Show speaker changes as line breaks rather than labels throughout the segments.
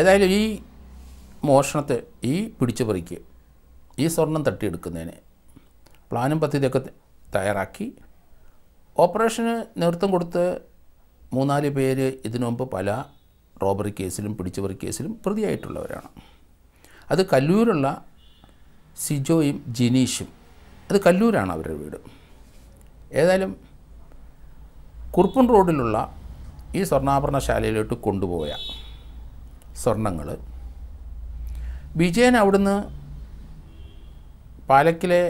ഏതായാലും ഈ മോഷണത്തെ ഈ പിടിച്ചുപറിക്ക് ഈ സ്വർണം തട്ടിയെടുക്കുന്നതിന് പ്ലാനും പദ്ധതിയൊക്കെ തയ്യാറാക്കി ഓപ്പറേഷന് നേതൃത്വം കൊടുത്ത് മൂന്നാല് പേര് ഇതിനു മുമ്പ് പല റോബറി കേസിലും പിടിച്ചുപറി കേസിലും പ്രതിയായിട്ടുള്ളവരാണ് അത് കല്ലൂരുള്ള സിജോയും ജിനീഷും അത് കല്ലൂരാണ് അവരുടെ വീട് ഏതായാലും കുറുപ്പൻ റോഡിലുള്ള ഈ സ്വർണ്ണാഭരണശാലയിലോട്ട് കൊണ്ടുപോയ സ്വർണങ്ങൾ വിജയൻ അവിടുന്ന് പാലക്കിലെ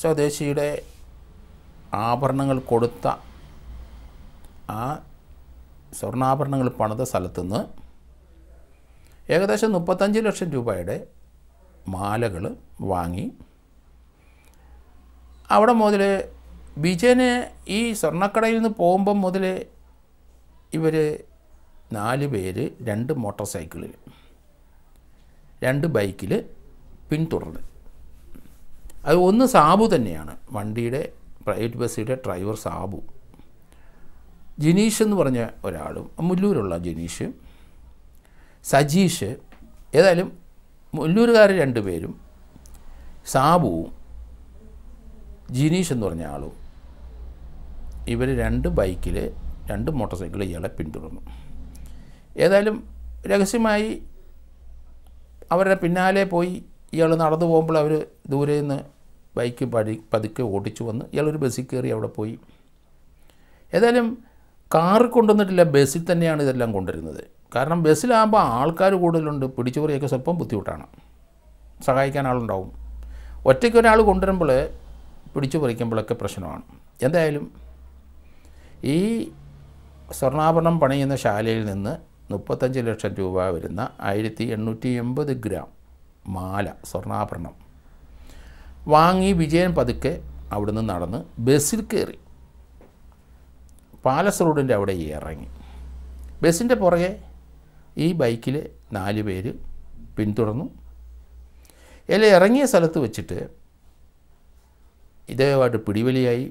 സ്വദേശിയുടെ ആഭരണങ്ങൾ കൊടുത്ത ആ സ്വർണ്ണാഭരണങ്ങൾ പണിത സ്ഥലത്തുനിന്ന് ഏകദേശം മുപ്പത്തഞ്ച് ലക്ഷം രൂപയുടെ മാലകൾ വാങ്ങി അവിടെ മുതൽ വിജയനെ ഈ സ്വർണ്ണക്കടയിൽ നിന്ന് പോകുമ്പം മുതൽ ഇവർ നാല് പേര് രണ്ട് മോട്ടോർ സൈക്കിളിൽ രണ്ട് ബൈക്കിൽ പിന്തുടർന്ന് അത് ഒന്ന് സാബു തന്നെയാണ് വണ്ടിയുടെ പ്രൈവറ്റ് ബസ്സിൻ്റെ ഡ്രൈവർ സാബു ജനീഷ് എന്ന് പറഞ്ഞ ഒരാളും മുല്ലൂരുള്ള ജനീഷ് സജീഷ് ഏതായാലും മുല്ലൂരുകാർ രണ്ടുപേരും സാബുവും ജിനീഷ് എന്ന് പറഞ്ഞ ആളും ഇവർ രണ്ട് ബൈക്കിൽ രണ്ട് മോട്ടോർ സൈക്കിൾ ഇയാളെ പിന്തുടർന്നു ഏതായാലും രഹസ്യമായി അവരുടെ പിന്നാലെ പോയി ഇയാൾ നടന്നു പോകുമ്പോൾ അവർ ദൂരെ നിന്ന് ബൈക്ക് പടി പതുക്കെ ഓടിച്ചു വന്ന് ഇയാളൊരു ബസ്സിൽ കയറി അവിടെ പോയി ഏതായാലും കാറിൽ കൊണ്ടുവന്നിട്ടില്ല ബസ്സിൽ തന്നെയാണ് ഇതെല്ലാം കൊണ്ടുവരുന്നത് കാരണം ബസ്സിലാകുമ്പോൾ ആൾക്കാർ കൂടുതലുണ്ട് പറയൊക്കെ സ്വല്പം ബുദ്ധിമുട്ടാണ് സഹായിക്കാൻ ആളുണ്ടാവും ഒറ്റയ്ക്ക് ഒരാൾ കൊണ്ടുവരുമ്പോൾ പിടിച്ചു പറിക്കുമ്പോഴൊക്കെ പ്രശ്നമാണ് എന്തായാലും ഈ സ്വർണ്ണാഭരണം പണിയുന്ന ശാലയിൽ നിന്ന് മുപ്പത്തഞ്ച് ലക്ഷം രൂപ വരുന്ന ആയിരത്തി എണ്ണൂറ്റി എൺപത് ഗ്രാം മാല സ്വർണ്ണാഭരണം വാങ്ങി വിജയൻ പതുക്കെ നിന്ന് നടന്ന് ബസ്സിൽ കയറി പാലസ് റോഡിൻ്റെ അവിടെ ഇറങ്ങി ബസ്സിൻ്റെ പുറകെ ഈ ബൈക്കിൽ നാല് പേര് പിന്തുടർന്നു എല്ലാം ഇറങ്ങിയ സ്ഥലത്ത് വെച്ചിട്ട് ഇതേമായിട്ട് പിടിവലിയായി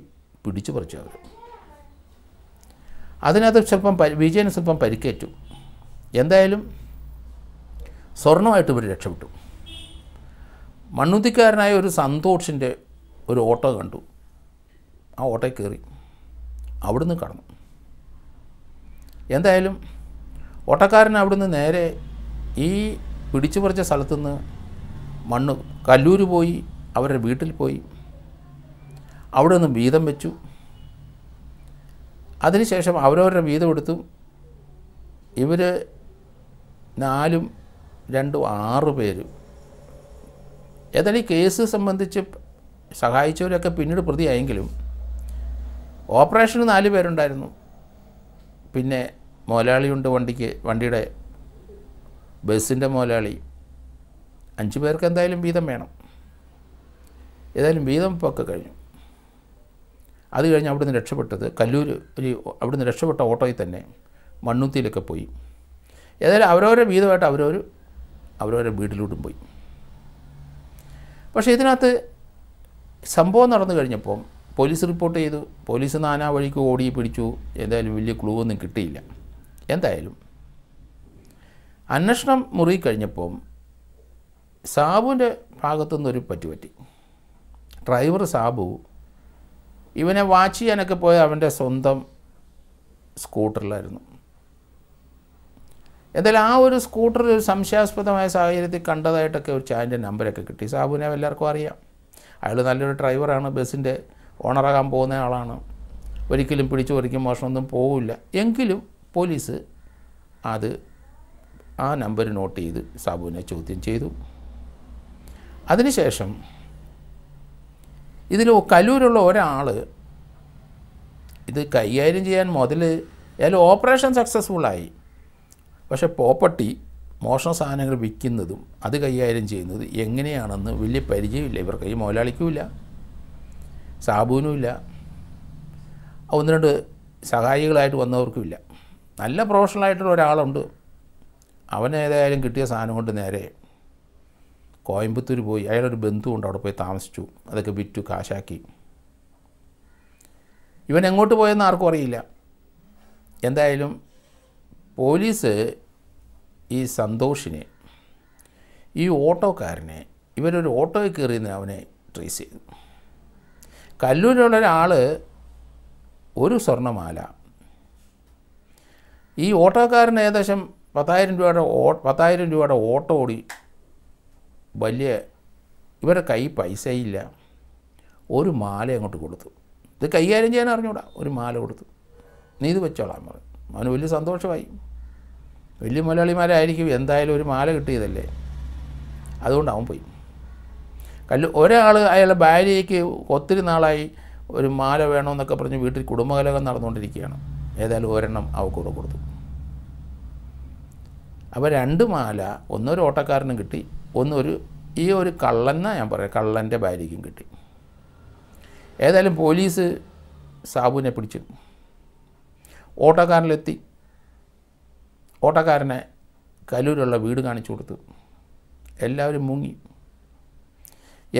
പിടിച്ചു പറിച്ചു അവർ അതിനകത്ത് സ്വല്പം വിജയന് സ്വല്പം പരിക്കേറ്റു എന്തായാലും സ്വർണമായിട്ട് ഇവർ രക്ഷപ്പെട്ടു മണ്ണുത്തിക്കാരനായ ഒരു സന്തോഷിൻ്റെ ഒരു ഓട്ടോ കണ്ടു ആ ഓട്ടോയിൽ കയറി അവിടുന്ന് കടന്നു എന്തായാലും ഓട്ടക്കാരൻ അവിടുന്ന് നേരെ ഈ പിടിച്ചു പറിച്ച സ്ഥലത്തുനിന്ന് മണ്ണ് കല്ലൂർ പോയി അവരുടെ വീട്ടിൽ പോയി അവിടെ നിന്ന് വീതം വെച്ചു അതിനുശേഷം അവരവരുടെ വീതം എടുത്തു ഇവർ നാലും രണ്ടും ആറ് പേര് ഏതായാലും ഈ കേസ് സംബന്ധിച്ച് സഹായിച്ചവരൊക്കെ പിന്നീട് പ്രതിയായെങ്കിലും ഓപ്പറേഷന് നാല് പേരുണ്ടായിരുന്നു പിന്നെ മുതലാളിയുണ്ട് വണ്ടിക്ക് വണ്ടിയുടെ ബസ്സിൻ്റെ മുതലാളി അഞ്ച് പേർക്ക് എന്തായാലും വീതം വേണം ഏതായാലും വീതം പൊക്കെ കഴിഞ്ഞു അത് കഴിഞ്ഞ് അവിടുന്ന് രക്ഷപ്പെട്ടത് കല്ലൂർ ഒരു അവിടുന്ന് രക്ഷപ്പെട്ട ഓട്ടോയിൽ തന്നെ മണ്ണുത്തിയിലൊക്കെ പോയി ഏതായാലും അവരവരെ വീതമായിട്ട് അവരവർ അവരവരെ വീട്ടിലോട്ടും പോയി പക്ഷേ ഇതിനകത്ത് സംഭവം നടന്നു കഴിഞ്ഞപ്പം പോലീസ് റിപ്പോർട്ട് ചെയ്തു പോലീസ് നാനാ വഴിക്ക് ഓടി പിടിച്ചു എന്തായാലും വലിയ ക്ലൂ ഒന്നും കിട്ടിയില്ല എന്തായാലും അന്വേഷണം മുറി കഴിഞ്ഞപ്പം സാബുവിൻ്റെ ഭാഗത്തു നിന്നൊരു പറ്റുപറ്റി ഡ്രൈവർ സാബു ഇവനെ വാച്ച് ചെയ്യാനൊക്കെ പോയ അവൻ്റെ സ്വന്തം സ്കൂട്ടറിലായിരുന്നു എന്തായാലും ആ ഒരു സ്കൂട്ടർ ഒരു സംശയാസ്പദമായ സാഹചര്യത്തിൽ കണ്ടതായിട്ടൊക്കെ ഒരു ചാൻ്റെ നമ്പരൊക്കെ കിട്ടി സാബുവിനെ എല്ലാവർക്കും അറിയാം അയാൾ നല്ലൊരു ഡ്രൈവറാണ് ബസ്സിൻ്റെ ഓണറാകാൻ പോകുന്ന ആളാണ് ഒരിക്കലും പിടിച്ചു ഒരിക്കലും മോഷണമൊന്നും പോവില്ല എങ്കിലും പോലീസ് അത് ആ നമ്പർ നോട്ട് ചെയ്ത് സാബുവിനെ ചോദ്യം ചെയ്തു അതിനുശേഷം ഇതിൽ കലൂരുള്ള ഒരാൾ ഇത് കൈകാര്യം ചെയ്യാൻ മുതൽ ഏതായാലും ഓപ്പറേഷൻ സക്സസ്ഫുള്ളായി പക്ഷെ പ്രോപ്പർട്ടി മോഷണ സാധനങ്ങൾ വിൽക്കുന്നതും അത് കൈകാര്യം ചെയ്യുന്നത് എങ്ങനെയാണെന്ന് വലിയ പരിചയമില്ല ഇവർക്ക് ഈ മുതലാളിക്കുമില്ല സാബുവിനുമില്ല ഒന്ന് രണ്ട് സഹായികളായിട്ട് വന്നവർക്കുമില്ല നല്ല പ്രൊഫഷണലായിട്ടുള്ള ഒരാളുണ്ട് അവനേതായാലും കിട്ടിയ സാധനം കൊണ്ട് നേരെ കോയമ്പത്തൂർ പോയി അയാളൊരു ബന്ധുവുണ്ട് അവിടെ പോയി താമസിച്ചു അതൊക്കെ വിറ്റു കാശാക്കി ഇവൻ എങ്ങോട്ട് പോയെന്ന് ആർക്കും അറിയില്ല എന്തായാലും പോലീസ് ഈ സന്തോഷിനെ ഈ ഓട്ടോക്കാരനെ ഇവരൊരു ഓട്ടോയിൽ കയറിയെന്ന് അവനെ ട്രേസ് ചെയ്തു കല്ലൂരിലുള്ള ഒരാൾ ഒരു സ്വർണ്ണമാല ഈ ഓട്ടോക്കാരൻ ഏകദേശം പത്തായിരം രൂപയുടെ ഓ പത്തായിരം രൂപയുടെ ഓട്ടോ ഓടി വലിയ ഇവരുടെ കൈ പൈസയില്ല ഒരു മാല അങ്ങോട്ട് കൊടുത്തു ഇത് കൈകാര്യം ചെയ്യാൻ അറിഞ്ഞൂടാ ഒരു മാല കൊടുത്തു നീ ഇത് വെച്ചോളാം പറഞ്ഞു അവന് വലിയ സന്തോഷമായി വലിയ മുതലാളിമാരായിരിക്കും എന്തായാലും ഒരു മാല കിട്ടിയതല്ലേ അതുകൊണ്ട് അവൻ പോയി കല്ല് ഒരാൾ അയാളുടെ ഭാര്യയ്ക്ക് ഒത്തിരി നാളായി ഒരു മാല വേണമെന്നൊക്കെ പറഞ്ഞ് വീട്ടിൽ കുടുംബകലകം നടന്നുകൊണ്ടിരിക്കുകയാണ് ഏതായാലും ഒരെണ്ണം അവക്കൂടെ കൊടുത്തു അപ്പോൾ രണ്ട് മാല ഒന്നൊരു ഓട്ടക്കാരനും കിട്ടി ഒന്നൊരു ഈ ഒരു കള്ളെന്നാണ് ഞാൻ പറയാം കള്ളൻ്റെ ഭാര്യയ്ക്കും കിട്ടി ഏതായാലും പോലീസ് സാബുവിനെ പിടിച്ചു ഓട്ടോക്കാരനിലെത്തി ഓട്ടോക്കാരനെ കലൂരുള്ള വീട് കാണിച്ചു കൊടുത്തു എല്ലാവരും മുങ്ങി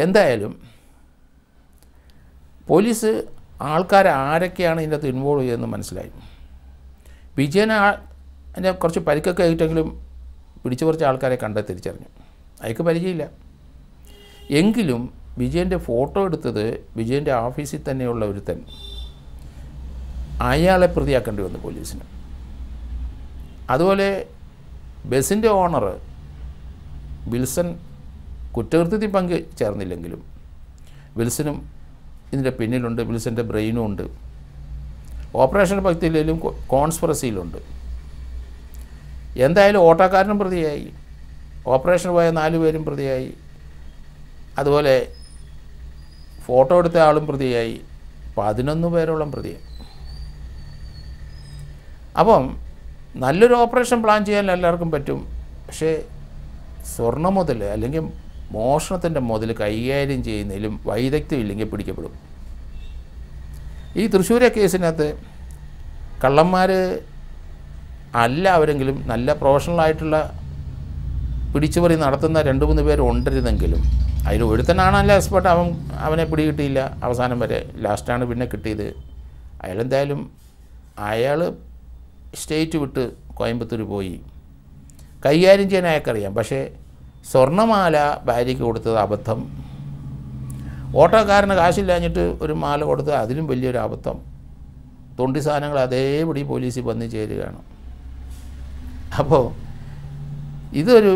എന്തായാലും പോലീസ് ആൾക്കാർ ആരൊക്കെയാണ് ഇതിനകത്ത് ഇൻവോൾവ് ചെയ്തതെന്ന് മനസ്സിലായി വിജയനെ അതിൻ്റെ കുറച്ച് പരിക്കൊക്കെ ആയിട്ടെങ്കിലും പിടിച്ചു കുറച്ച് ആൾക്കാരെ കണ്ടെ തിരിച്ചറിഞ്ഞു അയാൾക്ക് പരിചയമില്ല എങ്കിലും വിജയൻ്റെ ഫോട്ടോ എടുത്തത് വിജയൻ്റെ ഓഫീസിൽ തന്നെയുള്ള ഒരുത്തൻ അയാളെ പ്രതിയാക്കേണ്ടി വന്നു പോലീസിന് അതുപോലെ ബസിൻ്റെ ഓണർ വിൽസൺ കുറ്റകൃത്യത്തിൽ പങ്ക് ചേർന്നില്ലെങ്കിലും വിൽസനും ഇതിൻ്റെ പിന്നിലുണ്ട് വിൽസൻ്റെ ബ്രെയിനും ഉണ്ട് ഓപ്പറേഷൻ ഭക്തിയിലും കോൺസ്പിറസിയിലുണ്ട് എന്തായാലും ഓട്ടോക്കാരനും പ്രതിയായി ഓപ്പറേഷൻ പോയ നാലു പേരും പ്രതിയായി അതുപോലെ ഫോട്ടോ എടുത്ത ആളും പ്രതിയായി പതിനൊന്ന് പേരോളം പ്രതിയായി അപ്പം നല്ലൊരു ഓപ്പറേഷൻ പ്ലാൻ ചെയ്യാൻ എല്ലാവർക്കും പറ്റും പക്ഷേ സ്വർണ്ണ മുതൽ അല്ലെങ്കിൽ മോഷണത്തിൻ്റെ മുതൽ കൈകാര്യം ചെയ്യുന്നതിലും വൈദഗ്ധ്യം ഇല്ലെങ്കിൽ പിടിക്കപ്പെടും ഈ തൃശ്ശൂരെ കേസിനകത്ത് കള്ളന്മാർ അല്ല അവരെങ്കിലും നല്ല പ്രൊഫഷണലായിട്ടുള്ള പിടിച്ചുപറി നടത്തുന്ന രണ്ട് മൂന്ന് പേർ ഉണ്ടരുതെങ്കിലും അതിൽ ഒരുത്തനാണല്ല എക്സ്പെർട്ട് അവൻ അവനെ പിടികിട്ടിയില്ല അവസാനം വരെ ലാസ്റ്റാണ് പിന്നെ കിട്ടിയത് അയാളെന്തായാലും അയാൾ സ്റ്റേറ്റ് വിട്ട് കോയമ്പത്തൂർ പോയി കൈകാര്യം ചെയ്യാൻ അയാൾക്കറിയാം പക്ഷേ സ്വർണ്ണമാല ഭാര്യയ്ക്ക് കൊടുത്തത് അബദ്ധം ഓട്ടോക്കാരന് കാശില്ലാഞ്ഞിട്ട് ഒരു മാല കൊടുത്തത് അതിലും വലിയൊരു അബദ്ധം തൊണ്ടി സാധനങ്ങൾ അതേപടി പോലീസ് വന്ന് ചേരുകയാണ് അപ്പോൾ ഇതൊരു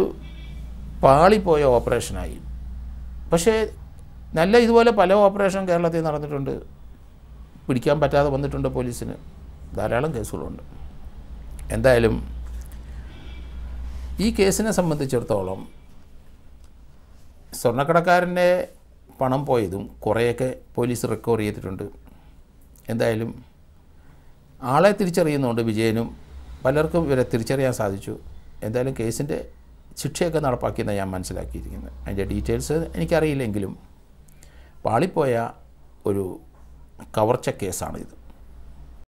പാളിപ്പോയ ഓപ്പറേഷനായി പക്ഷേ നല്ല ഇതുപോലെ പല ഓപ്പറേഷൻ കേരളത്തിൽ നടന്നിട്ടുണ്ട് പിടിക്കാൻ പറ്റാതെ വന്നിട്ടുണ്ട് പോലീസിന് ധാരാളം കേസുകളുണ്ട് എന്തായാലും ഈ കേസിനെ സംബന്ധിച്ചിടത്തോളം സ്വർണ്ണക്കടക്കാരൻ്റെ പണം പോയതും കുറേയൊക്കെ പോലീസ് റിക്കവർ ചെയ്തിട്ടുണ്ട് എന്തായാലും ആളെ തിരിച്ചറിയുന്നതുകൊണ്ട് വിജയനും പലർക്കും ഇവരെ തിരിച്ചറിയാൻ സാധിച്ചു എന്തായാലും കേസിൻ്റെ ശിക്ഷയൊക്കെ നടപ്പാക്കിയെന്നാണ് ഞാൻ മനസ്സിലാക്കിയിരിക്കുന്നത് അതിൻ്റെ ഡീറ്റെയിൽസ് എനിക്കറിയില്ലെങ്കിലും പാളിപ്പോയ ഒരു കവർച്ച കേസാണിത്